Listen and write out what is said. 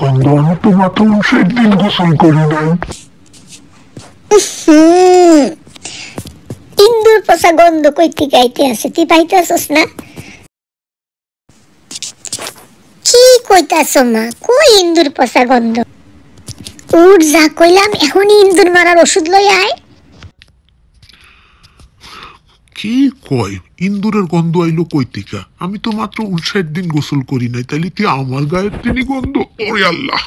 গন্ধ আমি তো মাথা দিন গোসল করি নাই ইন্দুর পচা গন্ধ কইতে আছে তুই পাইতেছস না কি কইতাছ মা কই ইন্দুর পচা গন্ধ উঠ যা কইলাম এখনই ইন্দুর মারার ওষুধ লই আয় কি কয় ইন্দুরের গন্ধ আইলো কই থেকে আমি তো মাত্র উনষাট দিন গোসল করি নাই তাইলে তুই আমার গায়ের তিনি গন্ধ ওরে আল্লাহ